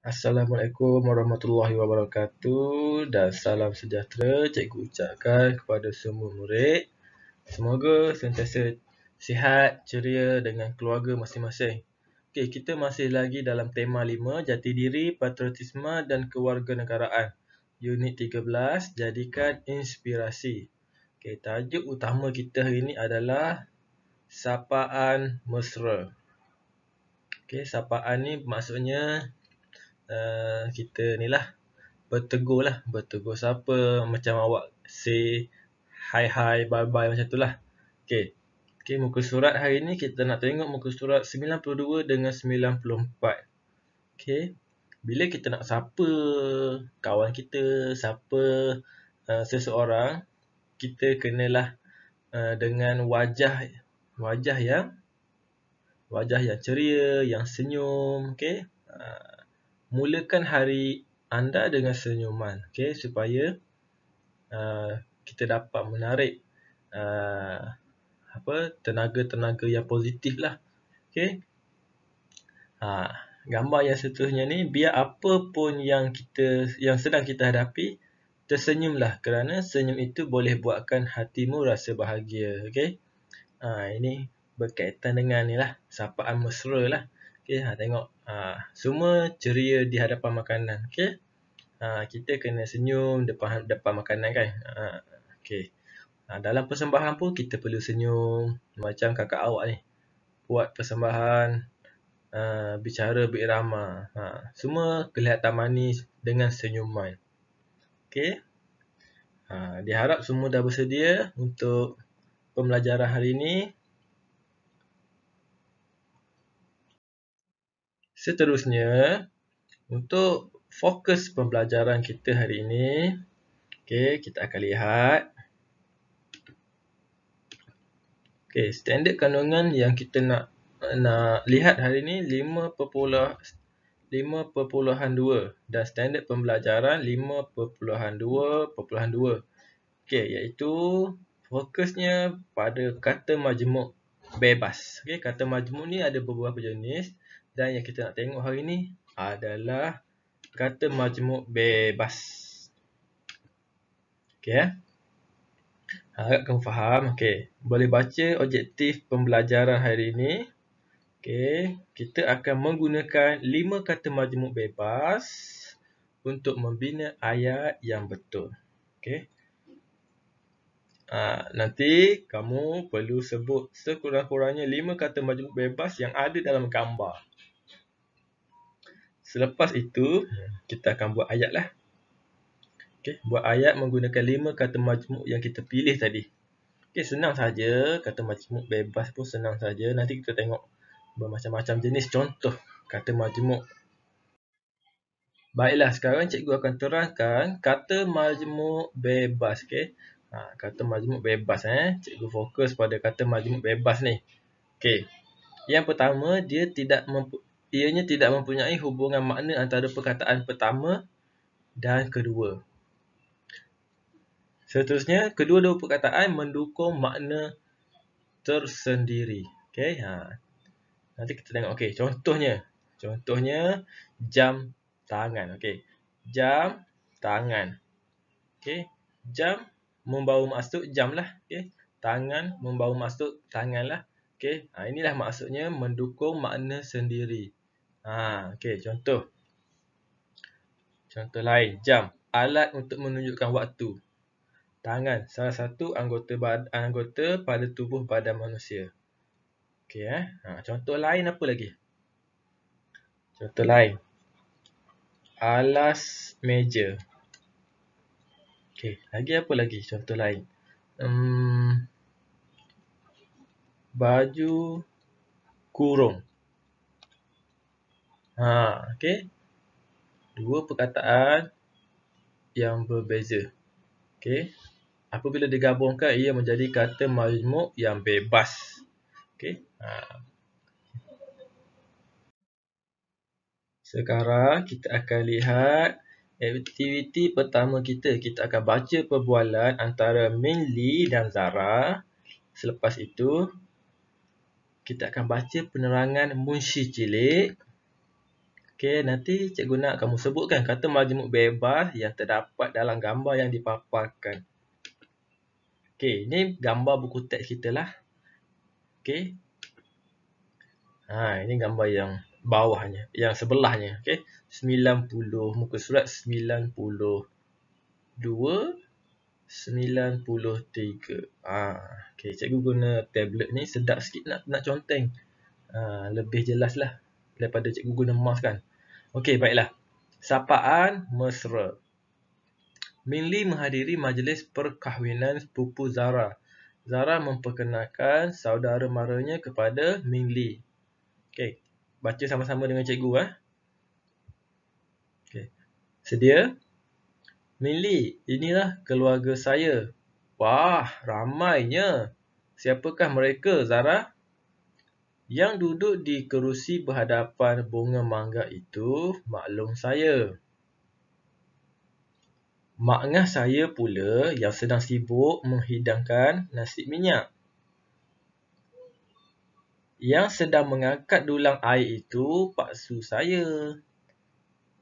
Assalamualaikum warahmatullahi wabarakatuh dan salam sejahtera cikgu ucapkan kepada semua murid. Semoga sentiasa sihat, ceria dengan keluarga masing-masing. Okey, kita masih lagi dalam tema 5 jati diri, patriotisma dan kewarganegaraan. Unit 13 jadikan inspirasi. Okey, tajuk utama kita hari ini adalah sapaan mesra. Okey, sapaan ni maksudnya Eh, kita ni lah bertegur lah bertegur siapa macam awak say hi hi bye bye macam tu lah ok ok muka surat hari ni kita nak tengok muka surat 92 dengan 94 ok bila kita nak siapa kawan kita siapa uh, seseorang kita kenalah uh, dengan wajah wajah yang wajah yang ceria yang senyum ok uh, ah mulakan hari anda dengan senyuman okay, supaya uh, kita dapat menarik uh, tenaga-tenaga yang positif lah. Okay. Ha, gambar yang seterusnya ni biar apa pun yang kita yang sedang kita hadapi tersenyumlah kerana senyum itu boleh buatkan hatimu rasa bahagia okay? ha, ini berkaitan dengan ni lah sapaan mesra lah Okey, ha tengok ha, semua ceria di hadapan makanan. Okey. Ha, kita kena senyum depan depan makanan kan. Ha, okey. Ha, dalam persembahan pun kita perlu senyum macam kakak awak ni. Buat persembahan uh, bicara berirama. Ha, semua kelihatan manis dengan senyuman. Okey. Ha, diharap semua dah bersedia untuk pembelajaran hari ini. Seterusnya, untuk fokus pembelajaran kita hari ini, okay, kita akan lihat okay, standard kandungan yang kita nak nak lihat hari ini 5.2 dan standard pembelajaran 5.2.2 okay, iaitu fokusnya pada kata majmuk bebas okay, kata majmuk ni ada beberapa jenis dan yang kita nak tengok hari ni adalah kata majmuk bebas. Okey ya. Harap kamu faham. Okey, boleh baca objektif pembelajaran hari ini. Okey, kita akan menggunakan lima kata majmuk bebas untuk membina ayat yang betul. Okey. Ha, nanti kamu perlu sebut sekurang-kurangnya lima kata majmuk bebas yang ada dalam gambar. Selepas itu, kita akan buat ayat lah. Okay. Buat ayat menggunakan lima kata majmuk yang kita pilih tadi. Okay. Senang saja kata majmuk bebas pun senang saja. Nanti kita tengok bermacam-macam jenis contoh kata majmuk. Baiklah, sekarang cikgu akan terangkan kata majmuk bebas. Okay. Ha, kata majmuk bebas. Eh. Cikgu fokus pada kata majmuk bebas ni. Okay. Yang pertama, dia tidak mempunyai ianya tidak mempunyai hubungan makna antara perkataan pertama dan kedua. Seterusnya, kedua-dua perkataan mendukung makna tersendiri. Okey, ha. Nanti kita tengok. Okey, contohnya. Contohnya, jam tangan. Okey, jam tangan. Okey, jam membawa maksud jam lah. Okey, tangan membawa maksud tangan lah. Okey, ha, inilah maksudnya mendukung makna sendiri. Ha, okay, contoh. Contoh lain, jam. Alat untuk menunjukkan waktu. Tangan, salah satu anggota anggota pada tubuh badan manusia. Okay, eh? ha, contoh lain apa lagi? Contoh lain. Alas meja. Okay, lagi apa lagi contoh lain? Hmm, baju kurung. Ha, okey. Dua perkataan yang berbeza. Okey. Apabila digabungkan ia menjadi kata majmuk yang bebas. Okey. Ha. Sekarang kita akan lihat aktiviti pertama kita. Kita akan baca perbualan antara Minli dan Zara. Selepas itu kita akan baca penerangan Munshi Cilik. Okey, nanti cikgu nak kamu sebutkan kata majmuk bebas yang terdapat dalam gambar yang dipaparkan. Okey, ini gambar buku teks kita lah. Okey. Ha, ini gambar yang bawahnya, yang sebelahnya. Okey, 90 muka surat 92 93. Ah, ha, okey, cikgu guna tablet ni sedap sikit nak nak conteng. Ha, lebih jelas lah daripada cikgu guna mouse kan. Okey, baiklah. Sapaan mesra. Minli menghadiri majlis perkahwinan sepupu Zara. Zara memperkenalkan saudara maranya kepada Minli. Okey, baca sama-sama dengan cikgu eh. Okey. Sedia? Minli, inilah keluarga saya. Wah, ramainya. Siapakah mereka, Zara? Yang duduk di kerusi berhadapan bunga mangga itu maklum saya. Mak ngah saya pula yang sedang sibuk menghidangkan nasi minyak. Yang sedang mengangkat dulang air itu Pak Su saya.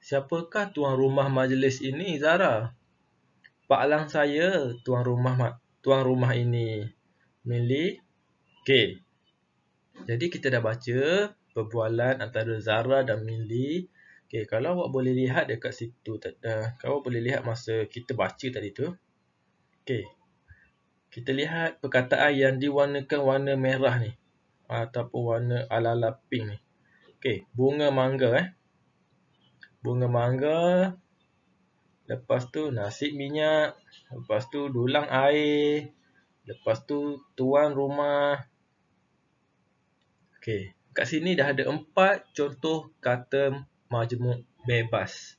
Siapakah tuan rumah majlis ini Zara? Pak Lang saya tuan rumah tuan rumah ini. Milih? Okey, jadi kita dah baca perbualan antara Zara dan Milly. Okey, kalau awak boleh lihat dekat situ uh, kalau boleh lihat masa kita baca tadi tu. Okey. Kita lihat perkataan yang diwarnakan warna merah ni ataupun warna ala-ala pink ni. Okey, bunga mangga eh. Bunga mangga lepas tu nasi minyak, lepas tu dulang air, lepas tu tuan rumah, Okey, kat sini dah ada empat contoh kata majmuk bebas.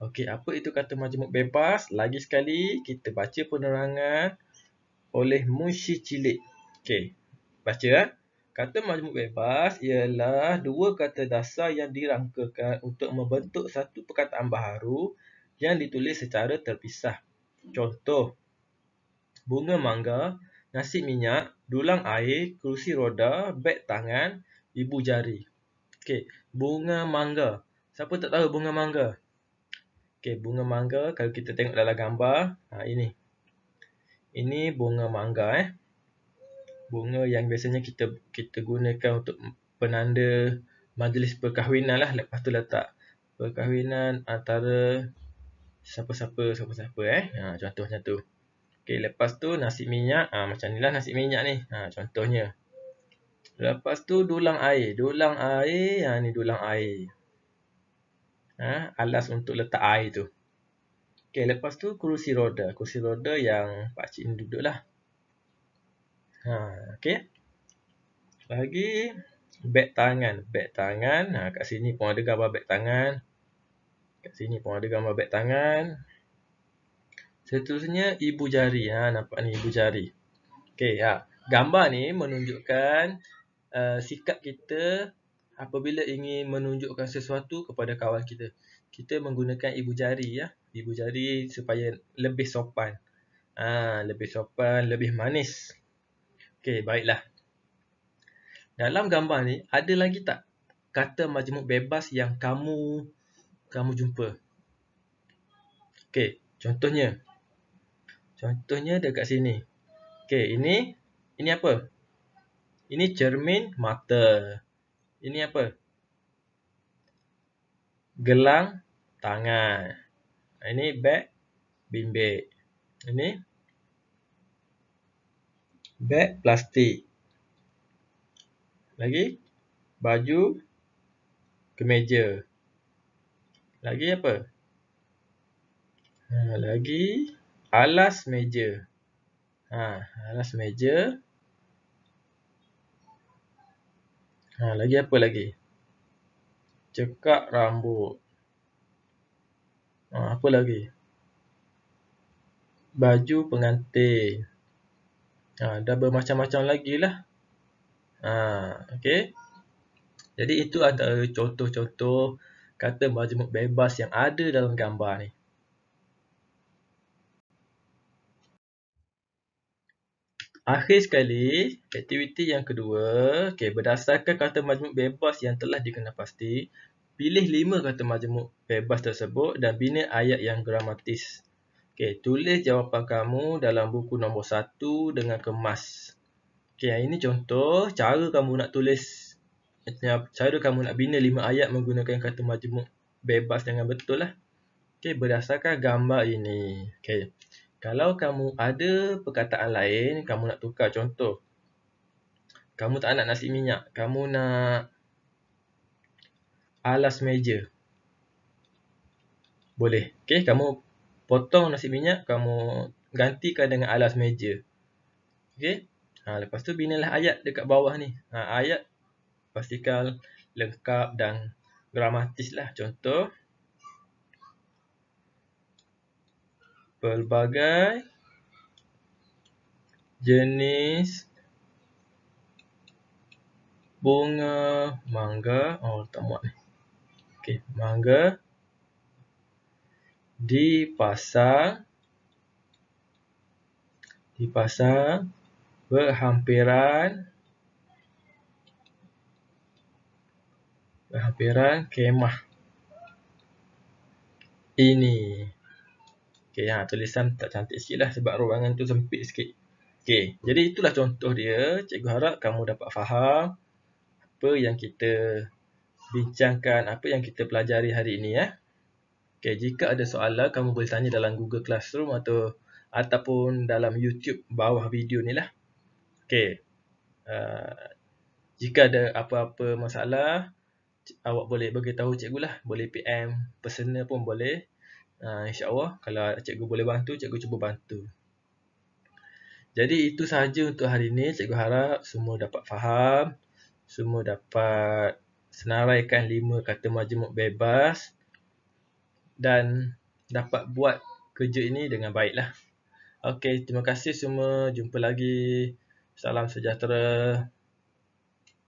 Okey, apa itu kata majmuk bebas? Lagi sekali kita baca penerangan oleh Munshi Cilik. Okey, baca eh. Kata majmuk bebas ialah dua kata dasar yang dirangkakan untuk membentuk satu perkataan baharu yang ditulis secara terpisah. Contoh, bunga mangga nasi minyak, dulang air, kerusi roda, beg tangan, ibu jari. Okey, bunga mangga. Siapa tak tahu bunga mangga? Okey, bunga mangga kalau kita tengok dalam gambar, ha ini. Ini bunga mangga eh. Bunga yang biasanya kita kita gunakan untuk penanda majlis perkahwinan lah. Lepas tu letak perkahwinan antara siapa-siapa, siapa-siapa eh. Ha, contoh macam tu. Okay, lepas tu nasi minyak. Ha, macam ni lah nasi minyak ni. Ha, contohnya. Lepas tu dulang air. Dulang air. Ha, ni dulang air. Ha, alas untuk letak air tu. Okay, lepas tu kerusi roda. Kerusi roda yang pakcik ni duduk lah. Ha, okay. Lagi, beg tangan. Beg tangan. Ha, kat sini pun ada gambar beg tangan. Kat sini pun ada gambar beg tangan. Seterusnya ibu jari. Ha nampak ni ibu jari. Okey, ha. Gambar ni menunjukkan uh, sikap kita apabila ingin menunjukkan sesuatu kepada kawan kita. Kita menggunakan ibu jari ya. Ibu jari supaya lebih sopan. Ha, lebih sopan, lebih manis. Okey, baiklah. Dalam gambar ni ada lagi tak kata majmuk bebas yang kamu kamu jumpa? Okey, contohnya Contohnya dekat sini. Okey, ini ini apa? Ini cermin mata. Ini apa? Gelang tangan. Ini beg bimbit. Ini beg plastik. Lagi baju kemeja. Lagi apa? Ha, lagi alas meja. Ha, alas meja. Ha, lagi apa lagi? Cekak rambut. Ha, apa lagi? Baju pengantin. Ha, dah bermacam-macam lagi lah. Ha, okay. Jadi itu antara contoh-contoh kata majmuk bebas yang ada dalam gambar ni. Akhir sekali, aktiviti yang kedua, okay, berdasarkan kata majmuk bebas yang telah dikenal pasti, pilih lima kata majmuk bebas tersebut dan bina ayat yang gramatis. Okay, tulis jawapan kamu dalam buku nombor satu dengan kemas. Okay, ini contoh cara kamu nak tulis, cara kamu nak bina lima ayat menggunakan kata majmuk bebas dengan betul lah. Okay, berdasarkan gambar ini. Okay kalau kamu ada perkataan lain, kamu nak tukar contoh. Kamu tak nak nasi minyak, kamu nak alas meja. Boleh. Okey, kamu potong nasi minyak, kamu gantikan dengan alas meja. Okay? Ha, lepas tu binalah ayat dekat bawah ni. Ha, ayat pastikan lengkap dan gramatis lah. Contoh. pelbagai jenis bunga mangga oh tak muat ni okey mangga di pasar di pasar berhampiran berhampiran kemah ini Okey, ha, tulisan tak cantik sikit lah sebab ruangan tu sempit sikit. Okey, jadi itulah contoh dia. Cikgu harap kamu dapat faham apa yang kita bincangkan, apa yang kita pelajari hari ini. Eh. Okey, jika ada soalan, kamu boleh tanya dalam Google Classroom atau ataupun dalam YouTube bawah video ni lah. Okey, uh, jika ada apa-apa masalah, awak boleh beritahu cikgu lah. Boleh PM, personal pun boleh uh, insyaAllah kalau cikgu boleh bantu, cikgu cuba bantu. Jadi itu sahaja untuk hari ini. Cikgu harap semua dapat faham, semua dapat senaraikan lima kata majmuk bebas dan dapat buat kerja ini dengan baiklah. Okey, terima kasih semua. Jumpa lagi. Salam sejahtera.